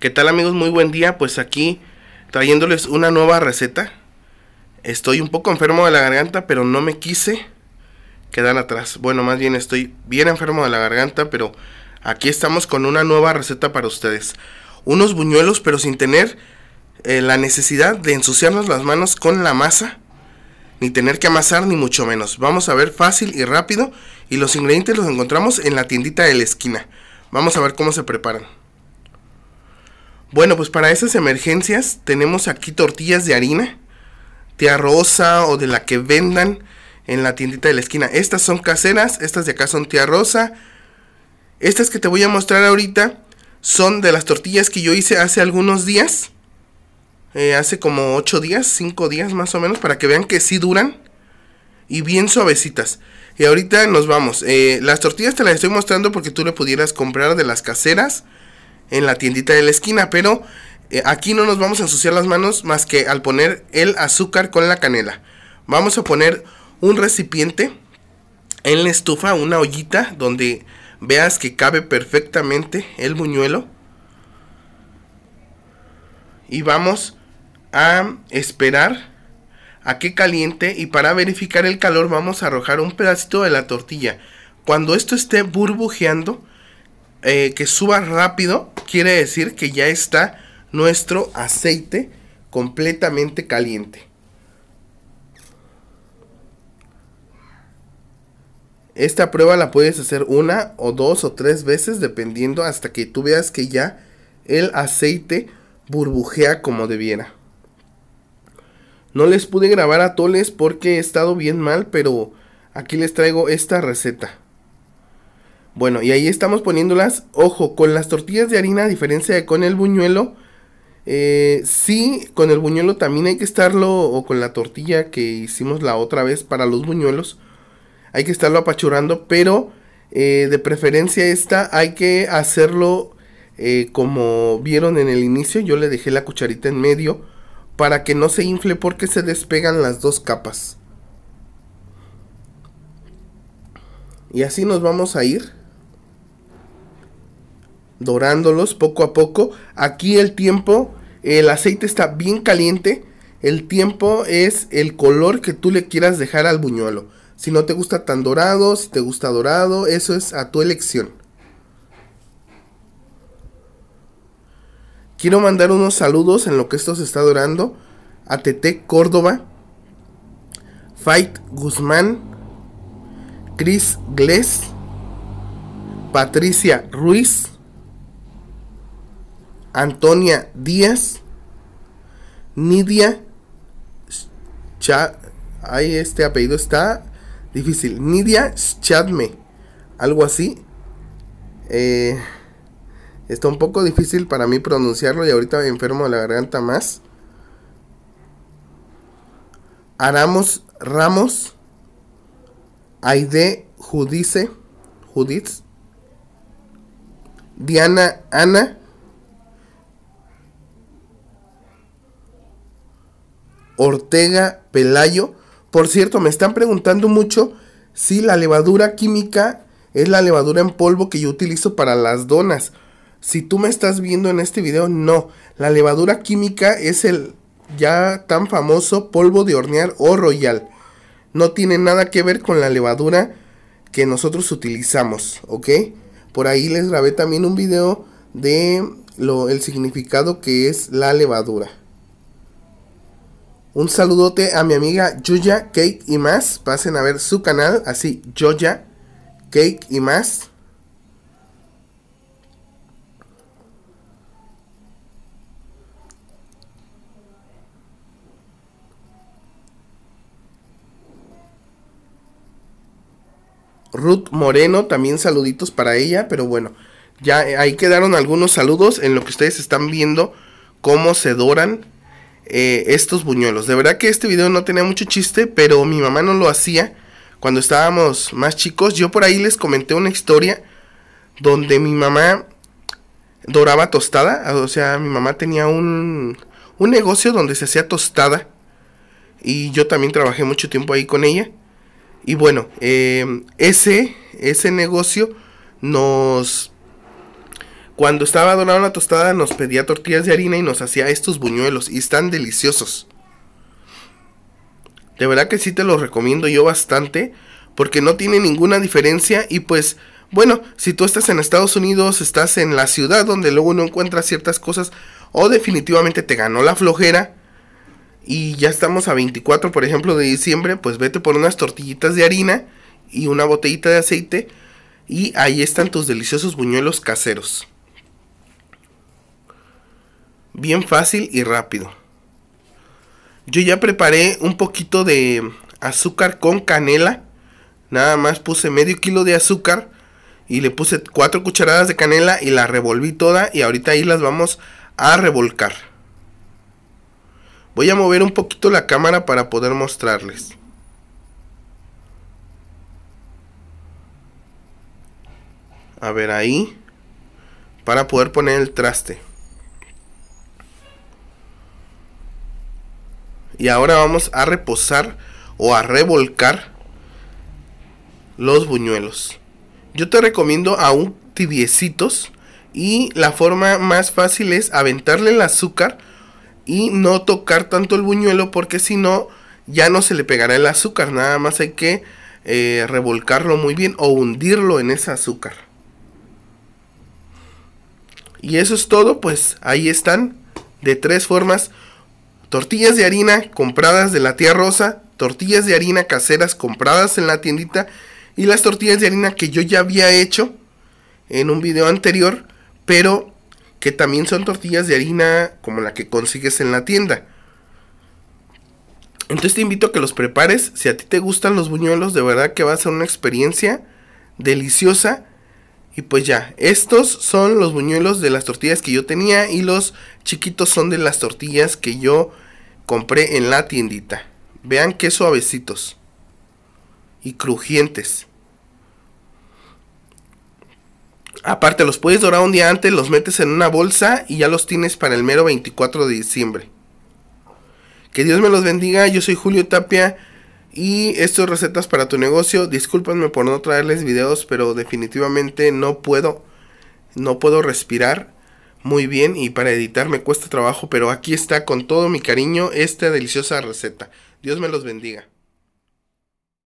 ¿Qué tal amigos? Muy buen día, pues aquí trayéndoles una nueva receta. Estoy un poco enfermo de la garganta, pero no me quise quedar atrás. Bueno, más bien estoy bien enfermo de la garganta, pero aquí estamos con una nueva receta para ustedes. Unos buñuelos, pero sin tener eh, la necesidad de ensuciarnos las manos con la masa ni tener que amasar ni mucho menos. Vamos a ver fácil y rápido y los ingredientes los encontramos en la tiendita de la esquina. Vamos a ver cómo se preparan. Bueno, pues para esas emergencias tenemos aquí tortillas de harina, tía rosa o de la que vendan en la tiendita de la esquina. Estas son caseras, estas de acá son tía rosa. Estas que te voy a mostrar ahorita son de las tortillas que yo hice hace algunos días. Eh, hace como 8 días, 5 días más o menos, para que vean que sí duran y bien suavecitas. Y ahorita nos vamos. Eh, las tortillas te las estoy mostrando porque tú le pudieras comprar de las caseras en la tiendita de la esquina, pero eh, aquí no nos vamos a ensuciar las manos más que al poner el azúcar con la canela. Vamos a poner un recipiente en la estufa, una ollita donde veas que cabe perfectamente el buñuelo. Y vamos a esperar a que caliente y para verificar el calor vamos a arrojar un pedacito de la tortilla. Cuando esto esté burbujeando, eh, que suba rápido quiere decir que ya está nuestro aceite completamente caliente. Esta prueba la puedes hacer una o dos o tres veces dependiendo hasta que tú veas que ya el aceite burbujea como debiera. No les pude grabar a atoles porque he estado bien mal, pero aquí les traigo esta receta. Bueno, y ahí estamos poniéndolas. Ojo, con las tortillas de harina, a diferencia de con el buñuelo, eh, sí, con el buñuelo también hay que estarlo, o con la tortilla que hicimos la otra vez para los buñuelos, hay que estarlo apachurando, pero eh, de preferencia esta hay que hacerlo eh, como vieron en el inicio, yo le dejé la cucharita en medio para que no se infle porque se despegan las dos capas. Y así nos vamos a ir dorándolos poco a poco. Aquí el tiempo, el aceite está bien caliente. El tiempo es el color que tú le quieras dejar al buñuelo. Si no te gusta tan dorado, si te gusta dorado, eso es a tu elección. Quiero mandar unos saludos en lo que esto se está dorando. A Tete Córdoba, Fight Guzmán, Chris Gless, Patricia Ruiz, Antonia Díaz, Nidia, Cha, ay, este apellido está difícil, Nidia Chadme, algo así. Eh, está un poco difícil para mí pronunciarlo y ahorita me enfermo de la garganta más. Aramos Ramos, Aide Judice, Judith, Diana Ana, Ortega Pelayo. Por cierto, me están preguntando mucho si la levadura química es la levadura en polvo que yo utilizo para las donas. Si tú me estás viendo en este video, no. La levadura química es el ya tan famoso polvo de hornear o royal. No tiene nada que ver con la levadura que nosotros utilizamos, ¿ok? Por ahí les grabé también un video de lo, el significado que es la levadura. Un saludote a mi amiga Yuya Cake y más. Pasen a ver su canal, así Yoya Cake y más. Ruth Moreno, también saluditos para ella, pero bueno, ya eh, ahí quedaron algunos saludos en lo que ustedes están viendo cómo se doran eh, estos buñuelos. De verdad que este video no tenía mucho chiste, pero mi mamá no lo hacía cuando estábamos más chicos. Yo por ahí les comenté una historia donde mi mamá doraba tostada. O sea, mi mamá tenía un, un negocio donde se hacía tostada. Y yo también trabajé mucho tiempo ahí con ella. Y bueno, eh, ese, ese negocio nos cuando estaba donando la Tostada nos pedía tortillas de harina y nos hacía estos buñuelos y están deliciosos. De verdad que sí te los recomiendo yo bastante porque no tiene ninguna diferencia y pues bueno, si tú estás en Estados Unidos, estás en la ciudad donde luego no encuentras ciertas cosas o definitivamente te ganó la flojera y ya estamos a 24 por ejemplo de diciembre, pues vete por unas tortillitas de harina y una botellita de aceite y ahí están tus deliciosos buñuelos caseros bien fácil y rápido. Yo ya preparé un poquito de azúcar con canela. Nada más puse medio kilo de azúcar y le puse cuatro cucharadas de canela y la revolví toda y ahorita ahí las vamos a revolcar. Voy a mover un poquito la cámara para poder mostrarles. A ver ahí. Para poder poner el traste. Y ahora vamos a reposar o a revolcar los buñuelos. Yo te recomiendo aún tibiecitos y la forma más fácil es aventarle el azúcar y no tocar tanto el buñuelo porque si no ya no se le pegará el azúcar, nada más hay que eh, revolcarlo muy bien o hundirlo en ese azúcar. Y eso es todo, pues ahí están de tres formas tortillas de harina compradas de la tía Rosa, tortillas de harina caseras compradas en la tiendita y las tortillas de harina que yo ya había hecho en un video anterior, pero que también son tortillas de harina como la que consigues en la tienda. Entonces te invito a que los prepares. Si a ti te gustan los buñuelos, de verdad que va a ser una experiencia deliciosa y pues ya, estos son los buñuelos de las tortillas que yo tenía y los chiquitos son de las tortillas que yo compré en la tiendita. Vean qué suavecitos y crujientes. Aparte, los puedes dorar un día antes, los metes en una bolsa y ya los tienes para el mero 24 de diciembre. Que Dios me los bendiga, yo soy Julio Tapia. Y estas recetas para tu negocio, discúlpenme por no traerles videos, pero definitivamente no puedo, no puedo respirar muy bien y para editar me cuesta trabajo, pero aquí está con todo mi cariño esta deliciosa receta. Dios me los bendiga.